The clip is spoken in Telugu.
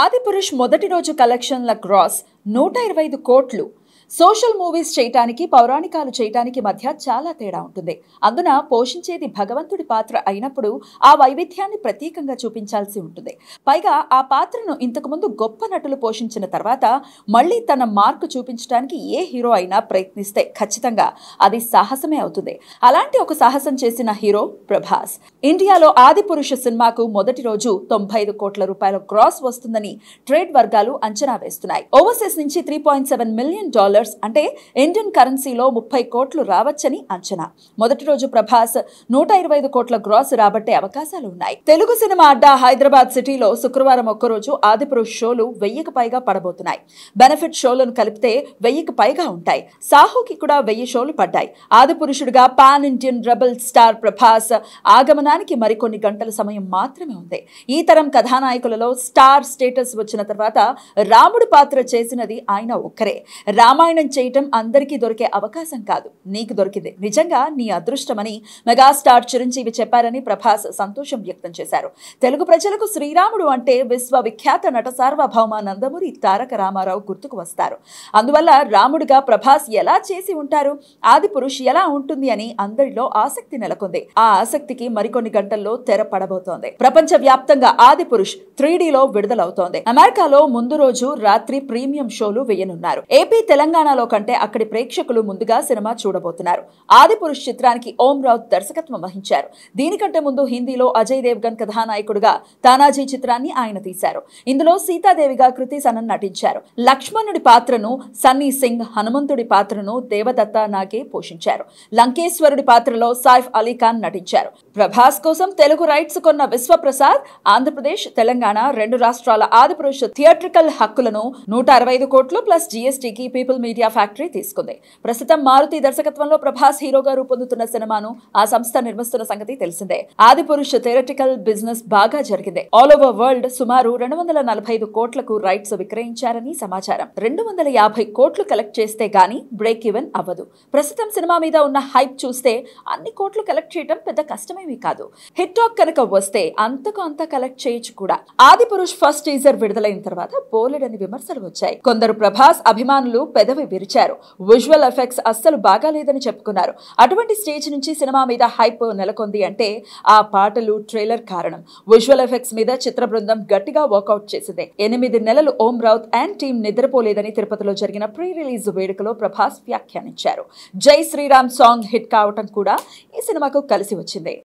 ఆదిపురుష్ మొదటి రోజు కలెక్షన్ల క్రాస్ నూట ఇరవై ఐదు కోట్లు సోషల్ మూవీస్ చేయటానికి పౌరాణికాలు చేయటానికి మధ్య చాలా తేడా ఉంటుంది అందున పోషించేది భగవంతుడి పాత్ర అయినప్పుడు ఆ వైవిధ్యాన్ని ప్రత్యేకంగా చూపించాల్సి ఉంటుంది పైగా ఆ పాత్రను ఇంతకుముందు గొప్ప నటులు పోషించిన తర్వాత మళ్ళీ తన మార్కు చూపించడానికి ఏ హీరో అయినా ప్రయత్నిస్తే ఖచ్చితంగా అది సాహసమే అవుతుంది అలాంటి ఒక సాహసం చేసిన హీరో ప్రభాస్ ఇండియాలో ఆది పురుష సినిమాకు మొదటి రోజు తొంభై ఐదు కోట్ల రూపాయల క్రాస్ వస్తుందని ట్రేడ్ వర్గాలు అంచనా వేస్తున్నాయి ఓవర్సీస్ నుంచి three point seven million dollar dollars అంటే ఇండియన్ కరెన్సీలో ముప్పై కోట్లు రావచ్చని అంచనా మొదటి రోజు ప్రభాస్ నూట ఇరవై కోట్ల గ్రాస్ రాబట్టే అవకాశాలు ఉన్నాయి తెలుగు సినిమా అడ్డా హైదరాబాద్ సిటీలో శుక్రవారం ఒక్కరోజు ఆదిపురుష్ షోలు వెయ్యికి పైగా పడబోతున్నాయి బెనిఫిట్ షోలను కలిపితే వెయ్యికి పైగా ఉంటాయి సాహుకి కూడా వెయ్యి షోలు పడ్డాయి ఆదిపురుషుడిగా pan Indian rebel star Prabhas ఆగమనానికి మరికొన్ని గంటల సమయం మాత్రమే ఉంది ఈ తరం కథానాయకులలో స్టార్ స్టేటస్ వచ్చిన తర్వాత రాముడి పాత్ర చేసినది ఆయన ఒక్కరే రామాయణ రామాయణం చేయటం అందరికీ దొరికే అవకాశం కాదు నీకు దొరికింది నిజంగా నీ అదృష్టమని మెగాస్టార్ చిరంజీవి చెప్పారని ప్రభాస్ సంతోషం వ్యక్తం చేశారు తెలుగు ప్రజలకు శ్రీరాముడు అంటే విశ్వవిఖ్యాత నట సార్వభౌమ నందమూరి తారక రామారావు గుర్తుకు వస్తారు అందువల్ల రాముడుగా ప్రభాస్ ఎలా చేసి ఉంటారు ఆది పురుష్ ఎలా ఉంటుంది అని అందరిలో ఆసక్తి నెలకొంది ఆ ఆసక్తికి మరికొన్ని గంటల్లో తెర పడబోతోంది ప్రపంచ వ్యాప్తంగా ఆది పురుష్ త్రీ విడుదలవుతోంది అమెరికాలో ముందు రోజు రాత్రి ప్రీమియం షోలు వేయనున్నారు ఏపీ తెలంగాణ తెలంగాణలో కంటే అక్కడి ప్రేక్షకులు ముందుగా సినిమా చూడబోతున్నారు ఆదిపురుష్ చిత్రానికి ఓం రావు దర్శకత్వం వహించారు దీనికంటే ముందు హిందీలో అజయ్ దేవ్గన్ కథానాయకుడుగా తానాజీ చిత్రాన్ని ఆయన తీశారు ఇందులో సీతాదేవిగా కృతి సనన్ నటించారు లక్ష్మణుడి పాత్రను సన్నీ సింగ్ హనుమంతుడి పాత్రను దేవదత్త నాగే పోషించారు లంకేశ్వరుడి పాత్రలో సాయిఫ్ అలీ ఖాన్ నటించారు ప్రభాస్ కోసం తెలుగు రైట్స్ కొన్న విశ్వప్రసాద్ ఆంధ్రప్రదేశ్ తెలంగాణ రెండు రాష్ట్రాల ఆదిపురుష్ థియేట్రికల్ హక్కులను నూట అరవై ఐదు కోట్లు ప్లస్ జీఎస్టీకి పీపుల్ మీడియా ఫ్యాక్టరీ తీసుకుంది ప్రస్తుతం మారుతి దర్శకత్వంలో ప్రభాస్ హీరోగా రూపొందుతున్న సినిమాను ఆ సంస్థ నిర్మిస్తున్న సంగతి తెలిసిందే ఆది పురుష థెరటికల్ బిజినెస్ బాగా జరిగింది ఆల్ ఓవర్ వరల్డ్ సుమారు రెండు వందల నలభై ఐదు కోట్లకు రైట్స్ విక్రయించారని సమాచారం రెండు వందల యాభై కోట్లు కలెక్ట్ చేస్తే గాని బ్రేక్ ఈవెన్ అవ్వదు ప్రస్తుతం సినిమా మీద ఉన్న హైప్ చూస్తే అన్ని కోట్లు కలెక్ట్ చేయడం పెద్ద కష్టమేమీ కాదు హిట్ టాక్ కనుక వస్తే అంతకు అంత కలెక్ట్ చేయొచ్చు కూడా ఆది పురుష్ ఫస్ట్ టీజర్ విడుదలైన తర్వాత బోలెడని విమర్శలు వచ్చాయి కొందరు ప్రభాస్ అభిమానులు పెద్ద పెదవి విరిచారు విజువల్ ఎఫెక్ట్స్ అస్సలు బాగాలేదని చెప్పుకున్నారు అటువంటి స్టేజ్ నుంచి సినిమా మీద హైప్ నెలకొంది అంటే ఆ పాటలు ట్రైలర్ కారణం విజువల్ ఎఫెక్ట్స్ మీద చిత్ర బృందం గట్టిగా వర్కౌట్ చేసింది ఎనిమిది నెలలు ఓం రౌత్ అండ్ టీం నిద్రపోలేదని తిరుపతిలో జరిగిన ప్రీ రిలీజ్ వేడుకలో ప్రభాస్ వ్యాఖ్యానించారు జై శ్రీరామ్ సాంగ్ హిట్ కావటం కూడా ఈ సినిమాకు కలిసి వచ్చింది